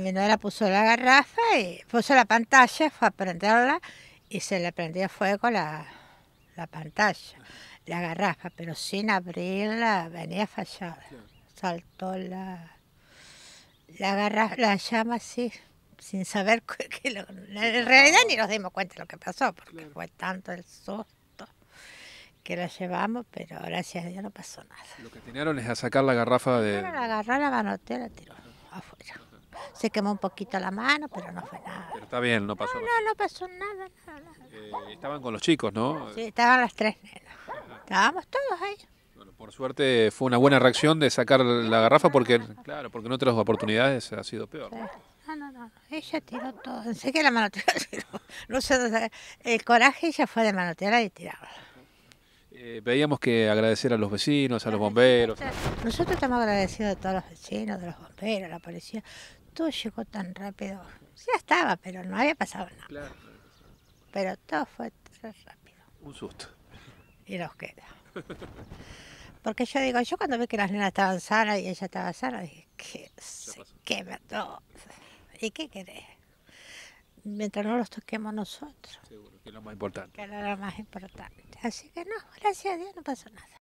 mi puso la garrafa, y puso la pantalla, fue a prenderla y se le prendió fuego la, pantalla, la garrafa, pero sin abrirla venía fallada. Saltó la, la, garrafa, la llama así, sin saber que en realidad ni nos dimos cuenta de lo que pasó, porque fue tanto el susto que la llevamos, pero gracias a Dios no pasó nada. Lo que tenían es a sacar la garrafa de... La agarrar la manotera, la tiró afuera se quemó un poquito la mano, pero no fue nada. Pero está bien, no pasó nada. No, no pasó nada, eh, estaban con los chicos, ¿no? Sí, estaban las tres nenas. Estábamos todos ahí. Bueno, por suerte fue una buena reacción de sacar la garrafa porque, claro, porque en otras oportunidades ha sido peor. No, no, no, ella tiró todo. Sé que la manoteada tiró. No sé, el coraje ella fue de manotear y tiraba. Eh, veíamos que agradecer a los vecinos, a los bomberos. Nosotros estamos agradecidos de todos los vecinos, de los bomberos, la policía todo llegó tan rápido. Ya estaba, pero no había pasado nada. Pero todo fue tan rápido. Un susto. Y nos queda. Porque yo digo, yo cuando vi que las nenas estaban sanas y ella estaba sana, dije, que se quema todo. ¿Y qué querés? Mientras no los toquemos nosotros. Seguro, que es lo más importante. Que era lo más importante. Así que no, gracias a Dios no pasó nada.